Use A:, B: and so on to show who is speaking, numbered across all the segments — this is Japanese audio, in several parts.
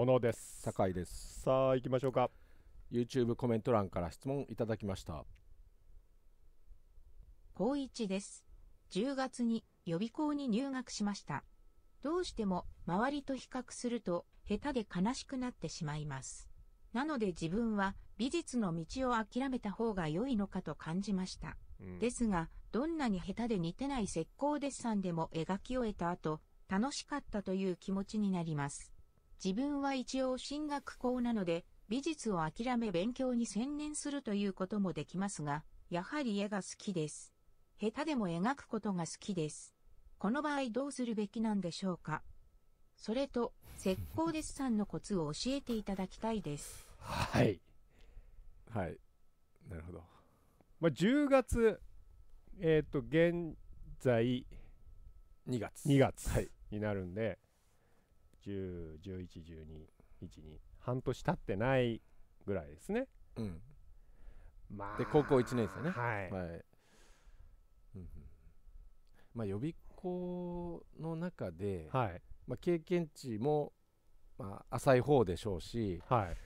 A: 小野です酒井ですさあ行きましょうか YouTube コメント欄から質問いただきました高一です10月に予備校に入学しましたどうしても周りと比較すると下手で悲しくなってしまいますなので自分は美術の道を諦めた方が良いのかと感じました、うん、ですがどんなに下手で似てない石膏デッサンでも描き終えた後楽しかったという気持ちになります自分は一応進学校なので、美術を諦め勉強に専念するということもできますが、やはり絵が好きです。下手でも描くことが好きです。この場合どうするべきなんでしょうかそれと、石膏デッサンのコツを教えていただきたいです。
B: はい。はい。なるほど。まあ、10月、えっ、ー、と、現在、2月。2月。はい。になるんで、10、11、12、12、半年経ってないぐらいですね。うん、まあ、で高校1年生ね。はい、はい
A: まあ、予備校の中で、はい、まあ、経験値も、まあ、浅い方でしょうし、はい、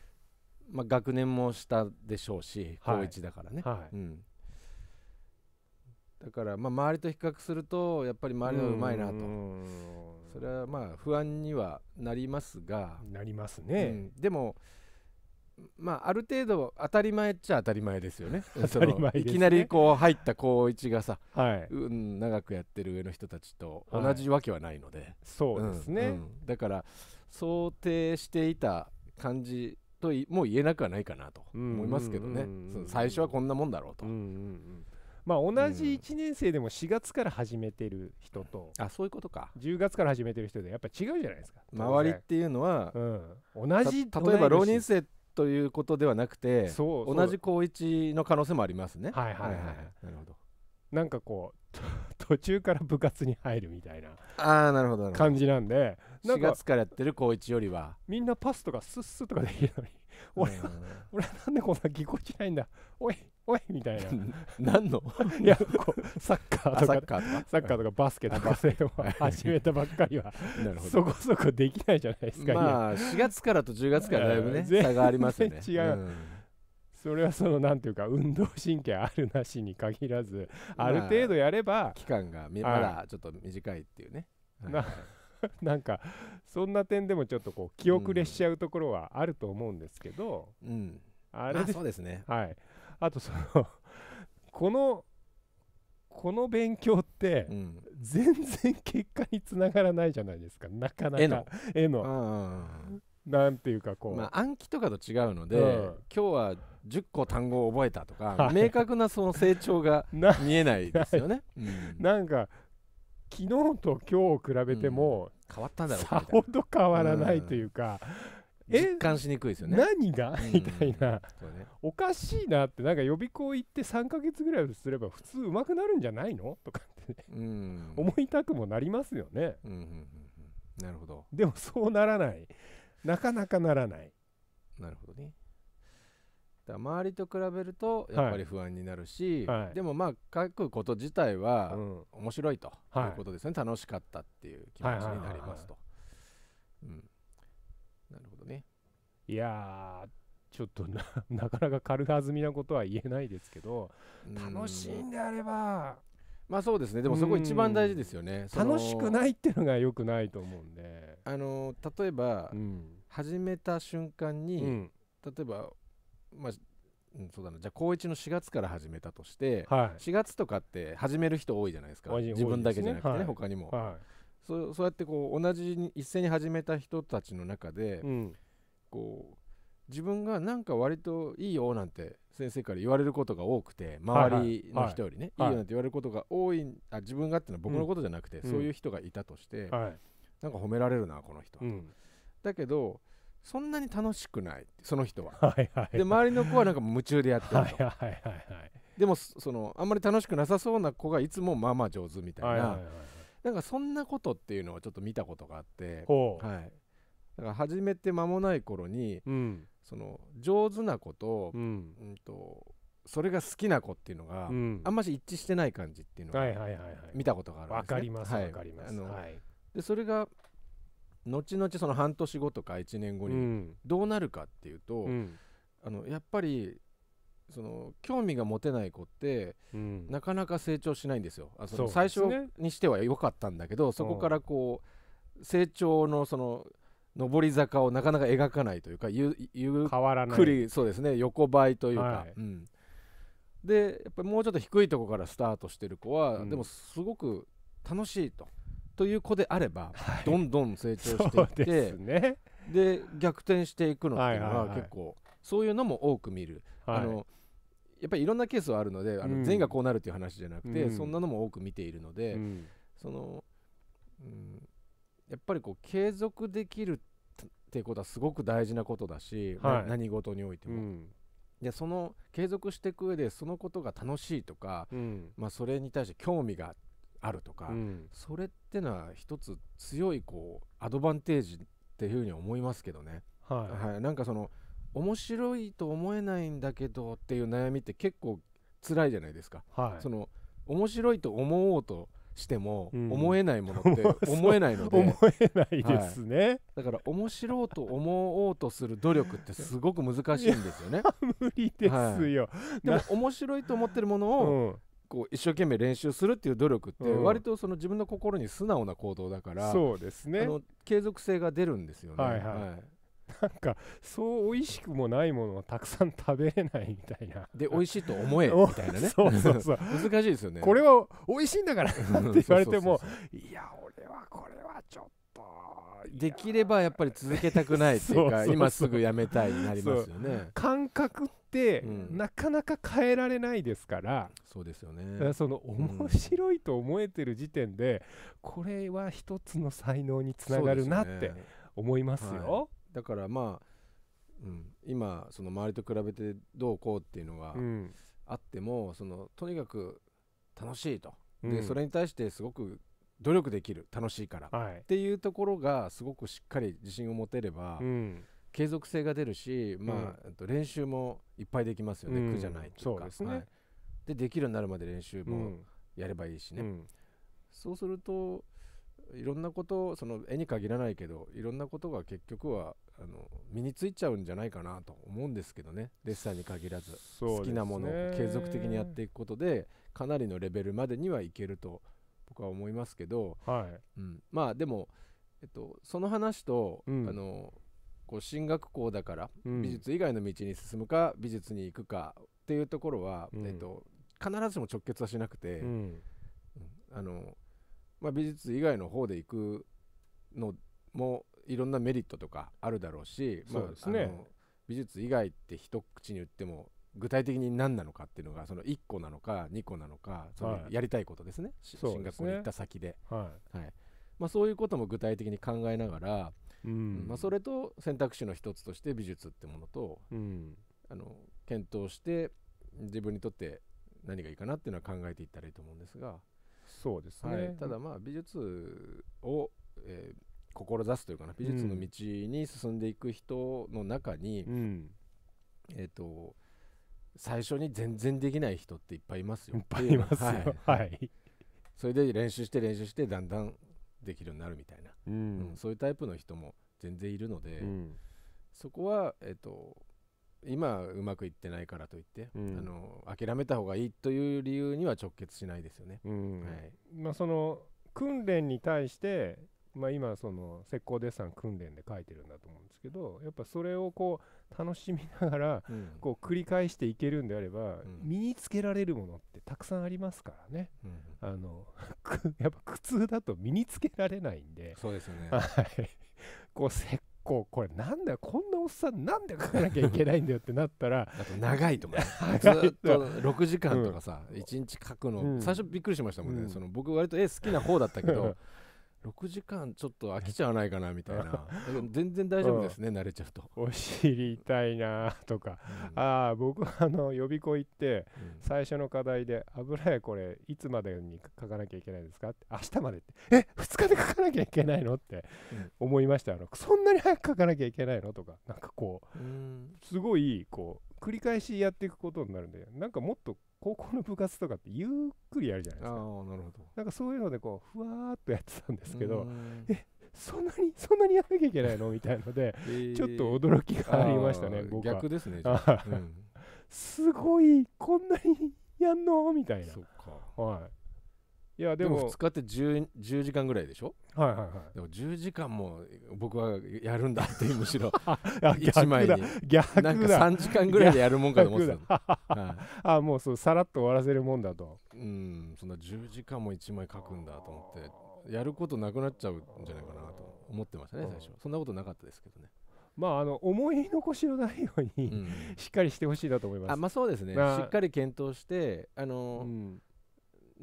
A: まあ、学年も下でしょうし、高1だからね。うん、だから、まあ、周りと比較するとやっぱり周りのうまいなとそれはまあ不安にはなりますがなりますね、うん、でもまあある程度当たり前っちゃ当たり前ですよね 当たり前、ね、いきなりこう入った高一がさ、はいうん、長くやってる上の人たちと同じわけはないので、はい、そうですね、うん、だから想定していた感じともう言
B: えなくはないかなと思いますけどね、うんうんうん、最初はこんなもんだろうと。うんうんうんまあ、同じ1年生でも4月から始めてる人と、あそういうことか10月から始めてる人でやっぱ違うじゃないですか
A: 周りっていうのは、うん、同じ例えば浪人生ということではなくて同じ高一の可能性もありますねはいはいはい、
B: なるほどなんかこう 途中から部活に入るみたいなあなるほど感じなんでな4月
A: からやってる高一よりは
B: みんなパスとかスッスとかできるのに俺は、俺はなんでこんなぎこちないんだおいおいみたいな何 の いやこうサッカーとかサッカーとかサッカーとかバスケとか始めたばっかりは そこそこできないじゃないですかまあ4月からと10月からだいぶね差があります違う、うん、それはそのなんていうか運動神経あるなしに限らずある程度やれば、まあ、期間がまだちょっと
A: 短いっていうね、はい
B: なんかそんな点でもちょっとこう気遅れしちゃうところはあると思うんですけど、うん、あれそうですねはいあとその このこの勉強って全然結果につながらないじゃないですかなかなか絵のなんていうかこう、まあ、暗記とかと違うの
A: で、うん、今日は10個単語を覚えたとか、はい、明確
B: なその成長が
A: 見えないですよ
B: ね。なうん、なんか昨日と今日比べても、うん、変わったんだろうさほど変わらないというか、うん、実感しにくいですよね何が、みたいな、ね、おかしいなってなんか予備校行って3か月ぐらいすれば普通うまくなるんじゃないのとかって、ね、思いたくもなりますよね、うんうんうん、なるほどでもそうならないなかなかならない
A: なるほどねだ周りと比べるとやっぱり不安になるし、はい、で
B: もまあ書
A: くこと自体は面白いということですね、はい、楽しかったっていう気持ちになりま
B: すと。なるほどね。いやちょっとな なかなか軽はずみなことは言えないですけど楽しいんであれ
A: ばま
B: あそうですねでもそこ一番大事ですよね楽しくないっていうのがよくないと
A: 思うんであの例えば、うん、始めた瞬間に、うん、例えばまあうん、そうだなじゃあ高1の4月から始めたとして、はい、4月とかって始める人多いじゃないですか自分だけじゃなくてね、はい、他にも、はい、そうそうやってこう同じに一斉に始めた人たちの中で、うん、こう自分がなんか割といいよなんて先生から言われることが多くて周りの人よりね、はいはい、いいよなんて言われることが多いあ自分がっていうのは僕のことじゃなくて、うん、そういう人がいたとして、うん、なんか褒められるなこの人、うん、だけどそんなに楽しくないその人ははいはいはい、で周りの子はなんか夢中でやってるはいはいはい、はい、でもそのあんまり楽しくなさそうな子がいつもまあまあ上手みたいな、はいはいはいなんかそんなことっていうのをちょっと見たことがあって、はい、だから始めて間もない頃に、うん、その上手な子と,、うん、うんとそれが好きな子っていうのが、うん、あんまり一致してない感じっていうのが見たことがあるんですね。わ、かります、はい、でそれが後々その半年後とか1年後にどうなるかっていうと、うん、あのやっぱりその興味が持てない子って、なかなか成長しないんですよ。あその最初にしては良かったんだけど、そこからこう成長のその上り坂をなかなか描かないというかゆゆっくりそうですね横ばいというか。はい、うんでやっぱりもうちょっと低いところからスタートしてる子は、うん、でもすごく楽しいとという子であれば、はい、どんどん成長していって、ね、で逆転していくのっていうのは結構、そういうのも多く見る。あのやっぱりいろんなケースはあるのであの、全員がこうなるっていう話じゃなくて、うん、そんなのも多く見ているので、うん、その、うん、やっぱりこう継続できるっていうことはすごく大事なことだし、はい、何事においても。でその継続していく上でそのことが楽しいとか、まあ、それに対して興味があっあるとか、うん、それってのは一つ強いこうアドバンテージっていうふうに思いますけどね。はい、はい、なんかその面白いと思えないんだけどっていう悩みって結構辛いじゃないですか。はい、その面白いと思おうとしても、思えないものって 思えないので思えないですね、はい、だから面白いと思おうとする努力ってすごく難しいんですよね 無理ですよ、はい、でも面白いと思ってるものを、うんこう一生懸命練習するっていう努力って割とその自分の心に素直な行動だから、うん、そうですねあの継続性が出るんですよね。はい、はいは
B: いなんかそう美味しくもないものはたくさん食べれないみたいなで美味しいと思え みたいなねそうそうそう 難しいですよねこれは美味しいんだからって言われても いや俺はこれは
A: ちょっとできればやっぱり続けたくないっていうか 今すぐやめたいになりますよね
B: 感覚ってなかなか変えられないですから、そうですよねその面白いと思えてる時点で、うん、これは一つの才能につながるなって思いますよ、ねはい、だからまあ、うん、今その
A: 周りと比べてどうこうっていうのがあっても、そのとにかく楽しいとで、それに対してすごく努力できる楽しいから、はい、っていうところがすごくしっかり自信を持てれば、うん、継続性が出るし、まあ、うん、練習もいっぱいできますよね、苦じゃないというかで、す、ねはい、でできるようになるまで練習もやればいいしね、そうするといろんなことその絵に限らないけどいろんなことが結局はあの身についちゃうんじゃないかなと思うんですけどねデッサーに限らず、ね、好きなものを継続的にやっていくことでかなりのレベルまでにはいけると僕は思いますけど、はいうん、まあでも、えっと、その話と、うん、あのこう進学校だから、うん、美術以外の道に進むか美術に行くかっていうところは、えっと、必ずしも直結はしなくて、あのまあ、美術以外の方で行くのもいろんなメリットとかあるだろうし、そうですね、美術以外って一口に言っても具体的に何なのかっていうのがその1個なのか2個なのかそのやりたいことですね、はい、進学校に行った先で、ね、はいはいまあ、そういうことも具体的に考えながら、うんまあ、それと選択肢の一つとして美術ってものと、うん、あの検討して自分にとって何がいいかなっていうのは考えていったらいいと思うんですがそうですね、はい、ただまあ美術を、えー、志すというかな美術の道に進んでいく人の中に、うん、えっ、ー、と最初に全然できない人っていっぱいいますよいっぱいいますよはい、それで練習して練習してだんだんできるようになるみたいな、うん、うん、そういうタイプの人も全然いるので、うん、そこは、えっと、今うまくいってないからといって、うん、あの諦めた方がいいという理由には直結しないですよね。はい
B: まあ、その訓練に対してまあ、今その石膏デッサン訓練で書いてるんだと思うんですけどやっぱそれをこう楽しみながらこう繰り返していけるんであれば、身につけられるものってたくさんありますからね、うん、あの やっぱ苦痛だと身につけられないんでそうですね、はい、こう石膏これなんだよこんなおっさんなんで書かなきゃいけないんだよってなったらあと長いとかずっ と6時間とかさ、1日書くの、最初び
A: っくりしましたもんね、うん、その僕割と絵好きな方だったけど6時間ちょっと飽きちゃわないかなみたい
B: な 全然大丈夫ですね、うん、慣れちゃうとお尻痛いなとか、うん、ああ僕はあの予備校行って、最初の課題で「油絵これいつまでに書かなきゃいけないですか?」って「明日まで」って「え2日で書かなきゃいけないの?」って思いましたあのそんなに早く書かなきゃいけないのとかなんかこうすごいこう繰り返しやっていくことになるんでなんかもっと高校の部活とかってゆっくりやるじゃないですかあなるほどなんかそういうのでこうふわっとやってたんですけどえそんなにそんなにやらなきゃいけないのみたいので、えー、ちょっと驚きがありましたね僕は逆ですね、うん、すごいこんなにやんのみたいなはいいやでもで2
A: 日って 10, 10, 時間ぐらいでしょはいはいはいでも10時間も僕はやるんだってむしろ1 枚に逆なんか3時間ぐらいでやるもんかと思ってた、は
B: い、あもうそうさらっと終わらせるもんだとうん
A: そんな10時間も1枚書くんだと思ってやることなくなっちゃうんじゃないかなと思ってましたね最初、うん、そんなことなかったですけどね
B: まあ、あの思い残しのないように、しっかりしてほしいなと思います。あまあ、そうですね、しっ
A: かり検討して、あのーうん、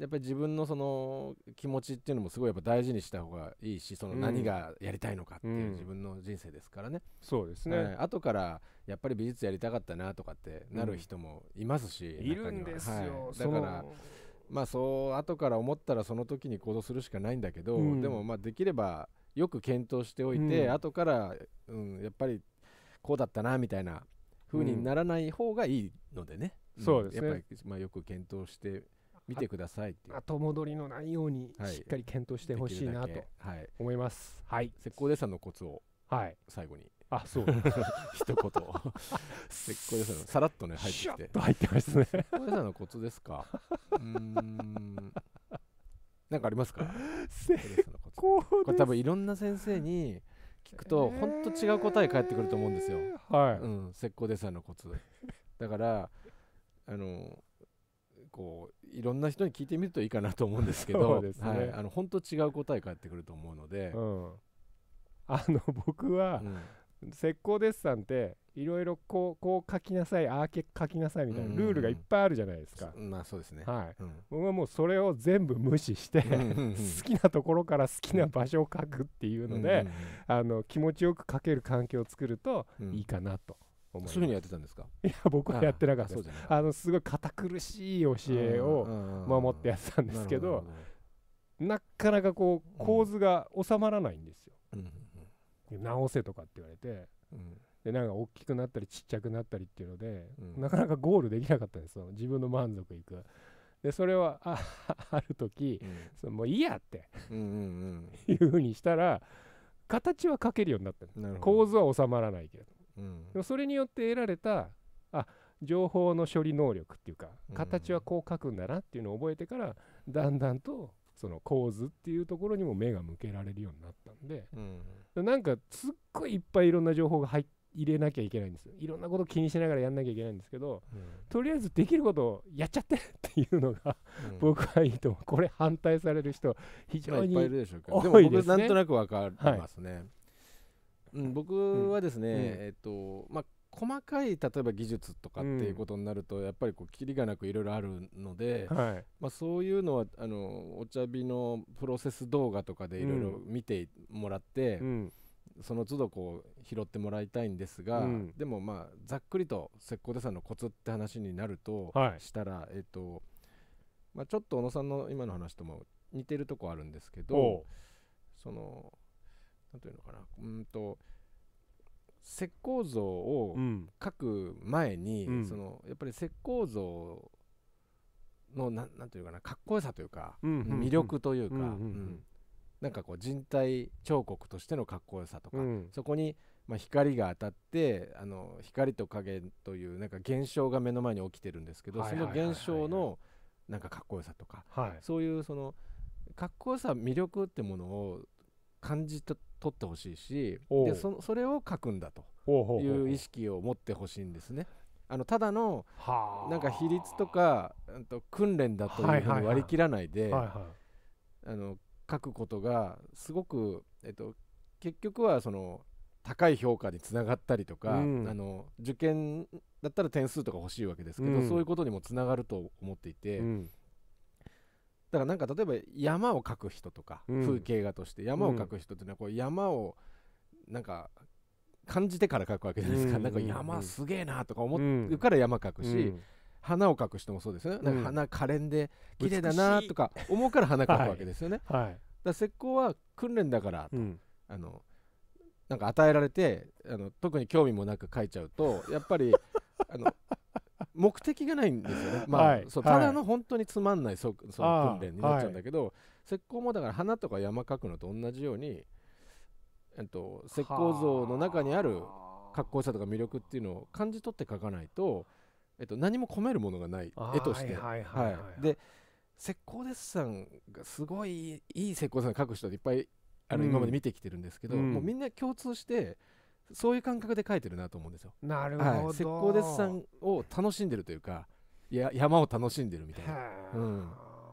A: やっぱり自分のその気持ちっていうのもすごいやっぱ大事にした方がいいしその何がやりたいのかっていう自分の人生ですからね、うん、そうですね、はい、後からやっぱり美術やりたかったなとかってなる人もいますし、うん、いるんですよ、はい、だからまあそう後から思ったらその時に行動するしかないんだけど、うん、でもまあできればよく検討しておいて、うん、後から、うん、やっぱりこうだったなみたいな風になら
B: ない方がい
A: いのでね、そうですねやっぱり、まあ、よく検討して見てください
B: っていう後戻りのないようにしっかり検討してほしいなと
A: 思います。はい、石膏デッサンのコツを最後に、あそう 一言石膏デッサンのさらっとね入ってきて入ってますね石膏デッサンのコツですかうん何かありますか石膏デッサンのコツこれ多分いろんな先生に聞くと本当、えー、違う答え返ってくると思うんですよ、はいうん、石膏デッサンのコツだからあのこういろんな人に聞いてみるといいかなと思うんですけど本当、ねはい、あ
B: の違う答え返ってくると思うので、うん、あの僕は、うん、石膏デッサンっていろいろこうこう書きなさいああ書きなさいみたいなルールがいっぱいあるじゃないですか、うんうん、まあそうですね、はい、うん、僕はもうそれを全部無視して好きなところから好きな場所を書くっていうので、あの気持ちよく書ける環境を作るといいかなと。うんそういうふうにやってたんですかいや僕はやってなかったですあのすごい堅苦しい教えを守ってやってたんですけどなかなかこう構図が収まらないんですよ、直せとかって言われて、でなんか大きくなったりちっちゃくなったりっていうので、なかなかゴールできなかったんですよ自分の満足いくでそれはあある時、そのもういいやっていうふうにしたら形は書けるようになった構図は収まらないけどうん、でもそれによって得られたあ情報の処理能力っていうか形はこう書くんだなっていうのを覚えてから、うん、だんだんとその構図っていうところにも目が向けられるようになったんで、うん、なんかすっごいいっぱいいろんな情報が入入れなきゃいけないんですよいろんなこと気にしながらやんなきゃいけないんですけど、うん、とりあえずできることをやっちゃってっていうのが、うん、僕はいいと思うこれ反対される人非常に多いです、ね、でも僕なんとなくわかりますね、
A: はいうん、僕はですね、うん、えっ、とまあ
B: 細かい例えば
A: 技術とかっていうことになると、うん、やっぱりこうキリがなくいろいろあるので、はい、まあ、そういうのはあのお茶火のプロセス動画とかでいろいろ見てもらって、うん、その都度こう拾ってもらいたいんですが、うん、でもまあざっくりと石膏でさんのコツって話になると、したら、えっとまあ、ちょっと小野さんの今の話とも似てるとこあるんですけどそのなんていうのかなうんと石膏像を描く前に、うん、そのやっぱり石膏像のななんていうかなかっこよさというか、うんうんうん、魅力というか、うんうんうん、なんかこう人体彫刻としてのかっこよさとか、うん、そこに、まあ、光が当たってあの光と影というなんか現象が目の前に起きてるんですけど、その現象のなんかかっこよさとか、はい、そういうそのかっこよさ魅力ってものを感じた取ってほしいしでそそれを書くんだという意識を持ってほしいんですね。あのただのなんか比率とか、うんと、訓練だというふうに割り切らないで書くことがすごく、えっと、結局はその高い評価につながったりとか、うん、あの受験だったら点数とか欲しいわけですけど、うん、そういうことにもつながると思っていて、うん、だからなんか例えば山を描く人とか、風景画として山を描く人っていうのはこう山をなんか感じてから描くわけじゃないですか、なんか山すげえなとか思うから山描くし、花を描く人もそうですよね、なんか花可憐で綺麗だなとか思うから花描くわけですよね、だ石膏は訓練だからと、あのなんか与えられてあの特に興味もなく描いちゃうとやっぱりあの目的がないんですよね、まあ、はい、そうただの本当につまんないそその訓練になっちゃうんだけど、石膏もだから花とか山描くのと同じように、えっと、石膏像の中にある格好さとか魅力っていうのを感じ取って描かないと、えっと、何も込めるものがない絵として。で石膏デッサンがすごいいい石膏さん描く人いっぱいあの今まで見てきてるんですけど、うん、もうみんな共通してそういう感覚で書いてるなと思うんですよ。
B: なるほど、はい、石膏デッサ
A: ンを楽しんでるというかや山を楽しんでるみ
B: たいな、うん、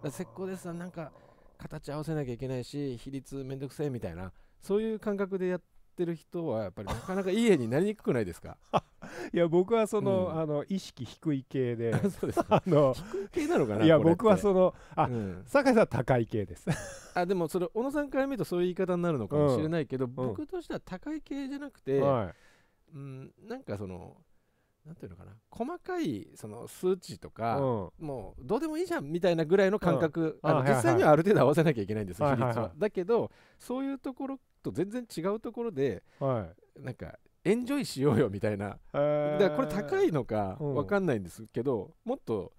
A: 石膏デッサンなんか形合わせなきゃいけないし比率めんどくせえみたいなそういう感覚でやっってる人はやっぱりなかなかいい絵になりにくくないですか いや僕はそのうん、あの意識低い系で そうです、ね、あの低い系なのかないや僕はそのあ、うん、酒井さん高い系ですあでもそれ小野さんから見るとそういう言い方になるのかもしれないけど、うん、僕としては高い系じゃなくて、はい、うん、なんかそのなんていうのかな細かいその数値とか、うん、もうどうでもいいじゃんみたいなぐらいの感覚、うん、あの実際にはある程度合わせなきゃいけないんです、はいはい、比率は、だけどそういうところと全然違うところで、はい、なんかエンジョイしようよみたいな、えー、だからこれ高いのか分かんないんですけど、うん、もっと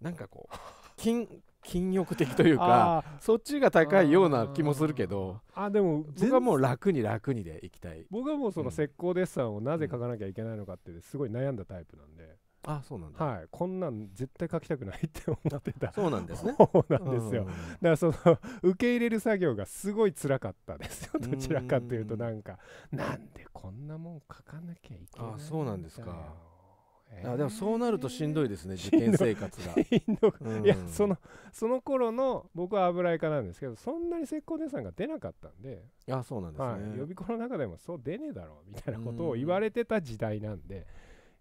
A: なんかこう金禁欲
B: 的というかそっちが高いような気もするけどあでも僕はもう楽に楽にでいきたい僕はもうその石膏デッサンをなぜ描かなきゃいけないのかってすごい悩んだタイプなんで、あそうなんだ、はい、こんなん絶対書きたくないって思ってたそうなんですね そうなんですよ、うん、だからその受け入れる作業がすごい辛かったですよどちらかというとなんかなんでこんなもん書かなきゃいけないあそうなんですかあでもそうなるとしんどいですね、え受験生活が。うん、いやそのその頃の僕は油絵科なんですけどそんなに石膏デッサンが出なかったんであそうなんですね、はい、予備校の中でもそう出ねえだろうみたいなことを言われてた時代なんで、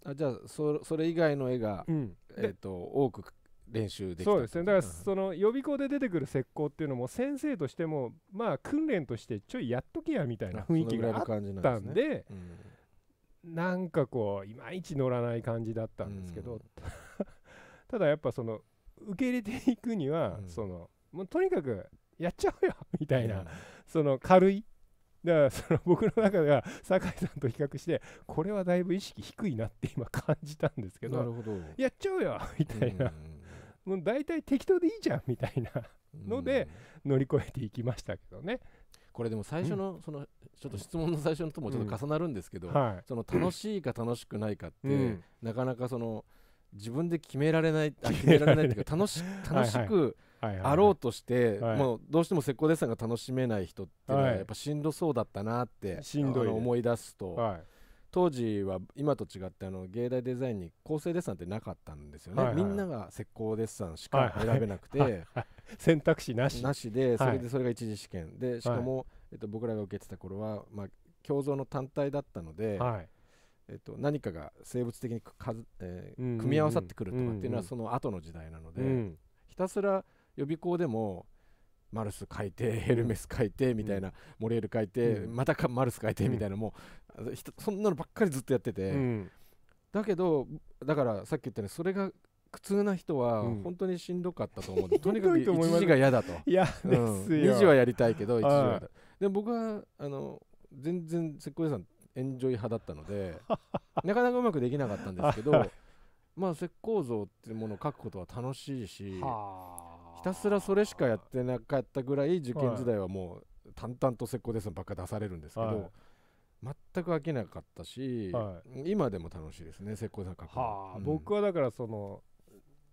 B: あじゃあそそれ以外の絵が、うん、えー
A: と、多く練習できたそうです
B: ねだからその予備校で出てくる石膏っていうのも先生としてもまあ訓練としてちょいやっときやみたいな雰囲気があったんでんで、ね、うん、なんかこういまいち乗らない感じだったんですけど、うん、ただやっぱその受け入れていくには、うん、そのもうとにかくやっちゃおうよみたいな、その軽いだからその僕の中では酒井さんと比較してこれはだいぶ意識低いなって今感じたんですけどやっちゃうよみたいな、もう大体適当でいいじゃんみたいなので乗り越えていきましたけどね。これでも最初の、そのちょっ
A: と質問の最初のともちょっと重なるんですけど、その楽しいか楽しくないかって、なかなかその自分で決められない決められないっていうか楽し 楽しくあろうとして、もうどうしても石膏デッサンが楽しめない人っていうのはやっぱしんどそうだったなってしんどい、思い出すと、当時は今と違ってあの芸大デザインに構成デッサンってなかったんですよね、みんなが石膏デッサンしか選べなくて、選
B: 択肢なしなしでそれでそれが一次試験でしかも、
A: えっと、僕らが受けてた頃はまあ共存の単体だったので、えっと、何かが生物的にかえ組み合わさってくるとかっていうのはその後の時代なので、ひたすら予備校でもマルス書いてヘルメス書いてみたいな、うん、モレール書いて、うん、またかマルス書いてみたいな、うん、もうそんなのばっかりずっとやってて、だけどだからさっき言ったようにそれが苦痛な人は本当にしんどかったと思う、うん、とにかく1時が嫌だと嫌ですよ、2時はやりたいけど1時はで僕はあの全然石膏屋さんエンジョイ派だったので なかなかうまくできなかったんですけど まあ石膏像っていうものを書くことは楽しいしひたすらそれしかやってなかったぐらい受験時代はもう淡々と石膏ですばっか出されるんですけど、はい
B: 全く飽きなかったし、はい、今でも楽しいですね石膏三角はあ、うん、僕はだからその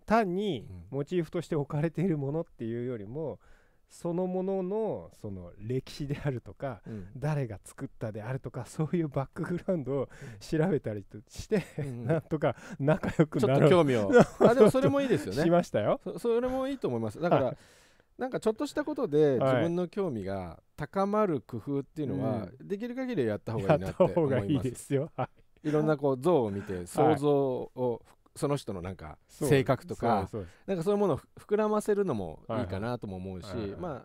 B: 単にモチーフとして置かれているものっていうよりもそのもののその歴史であるとか、うん、誰が作ったであるとかそういうバックグラウンドを調べたりして、うん、なんとか仲良くなるちょっと興味を あでもそれもいいですよねしました
A: よそれもいいと思いますだから、はい、なんかちょっとしたことで自分の興味が高まる工夫っていうのは、できる限りやった方がいいなって思いますいいですよ、はい、いろんなこう像を見て想像をその人のなんか性格とかなんかそういうものを膨らませるのもいいかなとも思うし、ま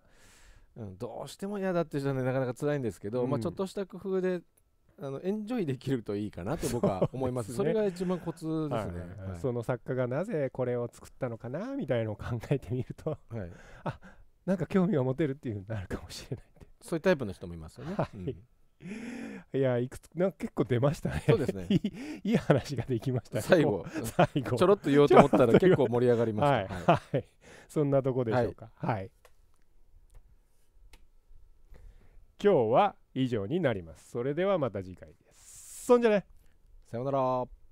A: あ、どうしても嫌だって人は、ね、なかなか辛いんですけど、まあ、ちょっとした工夫であのエンジョイできるといいかなと僕は思いますそれが一番コツですね、そ
B: の作家がなぜこれを作ったのかなみたいのを考えてみると、あなんか興味を持てるっていうふうになるかもしれない
A: そういうタイプの人もいますよね、
B: いやいくつなんか結構出ましたねそうですね いいいい話ができましたね最後 最後ちょろっと言おうと思ったら結構盛り上がりましたはい、はい、そんなとこでしょうか、はい、はい、今日は以上になりますそれではまた次回ですそんじゃねさよなら